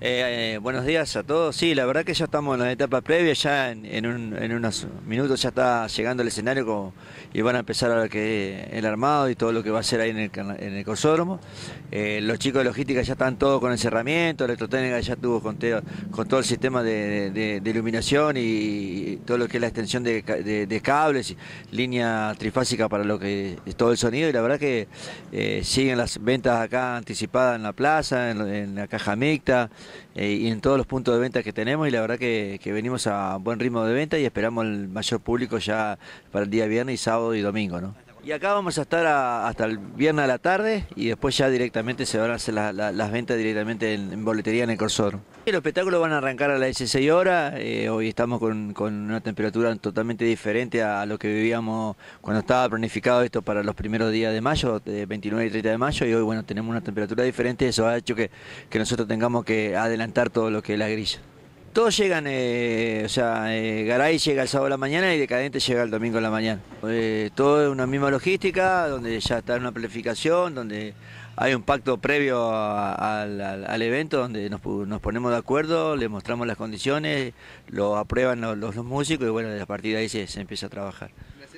Eh, eh, buenos días a todos. Sí, la verdad que ya estamos en la etapa previa, ya en, unos minutos ya está llegando el escenario y van a empezar a que el armado y todo lo que va a ser ahí en el, en eh, los chicos de logística ya están todos con el cerramiento, la electrotecnica ya tuvo con, con todo el sistema de, iluminación y, todo lo que es la extensión de, de cables, línea trifásica para lo que es todo el sonido y la verdad que siguen las ventas acá anticipadas en la plaza, en la caja mixta. Eh, y en todos los puntos de venta que tenemos y la verdad que, que, venimos a buen ritmo de venta y esperamos el mayor público ya para el día viernes, sábado y domingo, ¿no? Y acá vamos a estar hasta el viernes a la tarde y después ya directamente se van a hacer las ventas directamente en, boletería en el Corsor. los espectáculos van a arrancar a las 16 horas. Eh, hoy estamos con, una temperatura totalmente diferente a, lo que vivíamos cuando estaba planificado esto para los primeros días de mayo, de 29 y 30 de mayo. Y hoy, bueno, tenemos una temperatura diferente. Eso ha hecho que nosotros tengamos que adelantar todo lo que es la grilla todos llegan, eh, o sea, eh, Garay llega el sábado a la mañana y Decadente llega el domingo a la mañana. Eh, todo es una misma logística, donde ya está en una planificación, donde hay un pacto previo al, evento, donde nos, ponemos de acuerdo, le mostramos las condiciones, lo aprueban los, músicos y bueno, a la partida ahí se empieza a trabajar.